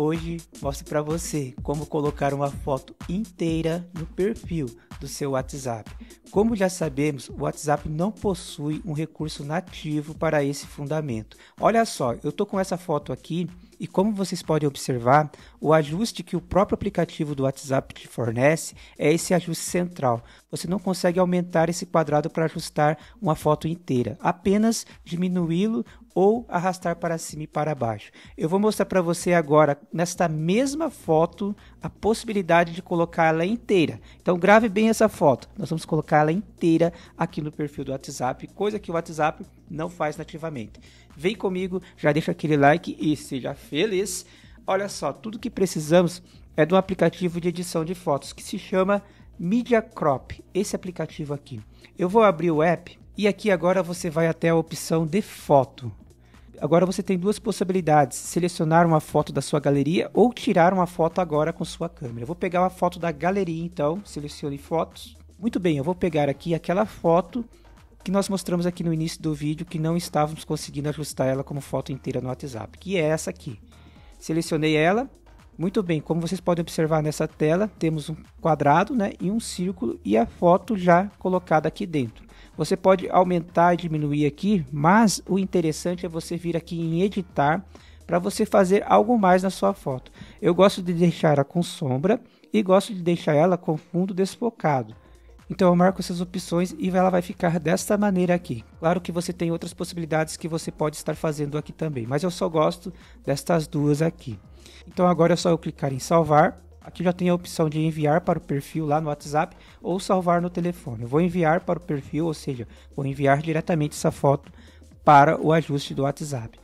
Hoje mostro para você como colocar uma foto inteira no perfil do seu WhatsApp como já sabemos, o WhatsApp não possui um recurso nativo para esse fundamento. Olha só, eu estou com essa foto aqui e, como vocês podem observar, o ajuste que o próprio aplicativo do WhatsApp te fornece é esse ajuste central. Você não consegue aumentar esse quadrado para ajustar uma foto inteira, apenas diminuí-lo ou arrastar para cima e para baixo. Eu vou mostrar para você agora, nesta mesma foto, a possibilidade de colocá-la inteira. Então, grave bem essa foto. Nós vamos colocar inteira aqui no perfil do WhatsApp, coisa que o WhatsApp não faz nativamente. Vem comigo, já deixa aquele like e seja feliz. Olha só, tudo que precisamos é de um aplicativo de edição de fotos que se chama Media Crop, esse aplicativo aqui. Eu vou abrir o app e aqui agora você vai até a opção de foto. Agora você tem duas possibilidades: selecionar uma foto da sua galeria ou tirar uma foto agora com sua câmera. Eu vou pegar uma foto da galeria então, selecione fotos muito bem, eu vou pegar aqui aquela foto que nós mostramos aqui no início do vídeo que não estávamos conseguindo ajustar ela como foto inteira no WhatsApp, que é essa aqui. Selecionei ela. Muito bem, como vocês podem observar nessa tela, temos um quadrado né, e um círculo e a foto já colocada aqui dentro. Você pode aumentar e diminuir aqui, mas o interessante é você vir aqui em editar para você fazer algo mais na sua foto. Eu gosto de deixar ela com sombra e gosto de deixar ela com fundo desfocado. Então eu marco essas opções e ela vai ficar desta maneira aqui. Claro que você tem outras possibilidades que você pode estar fazendo aqui também, mas eu só gosto destas duas aqui. Então agora é só eu clicar em salvar. Aqui já tem a opção de enviar para o perfil lá no WhatsApp ou salvar no telefone. Eu vou enviar para o perfil, ou seja, vou enviar diretamente essa foto para o ajuste do WhatsApp.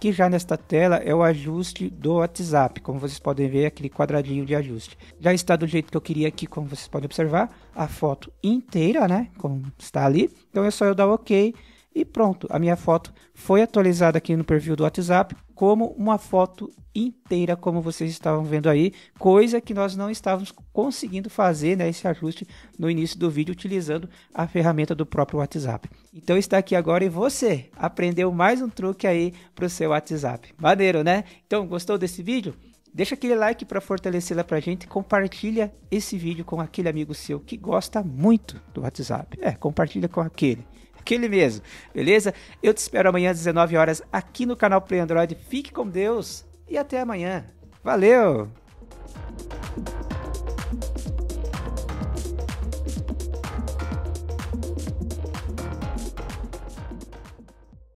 Aqui já nesta tela é o ajuste do WhatsApp, como vocês podem ver, aquele quadradinho de ajuste. Já está do jeito que eu queria aqui, como vocês podem observar, a foto inteira, né, como está ali. Então é só eu dar OK e pronto, a minha foto foi atualizada aqui no perfil do WhatsApp como uma foto inteira, como vocês estavam vendo aí, coisa que nós não estávamos conseguindo fazer né, esse ajuste no início do vídeo utilizando a ferramenta do próprio WhatsApp. Então está aqui agora e você aprendeu mais um truque aí para o seu WhatsApp. Maneiro, né? Então, gostou desse vídeo? Deixa aquele like para fortalecê-la pra gente e compartilha esse vídeo com aquele amigo seu que gosta muito do WhatsApp. É, compartilha com aquele. Aquele mesmo, beleza? Eu te espero amanhã às 19 horas aqui no canal Play Android. Fique com Deus e até amanhã. Valeu!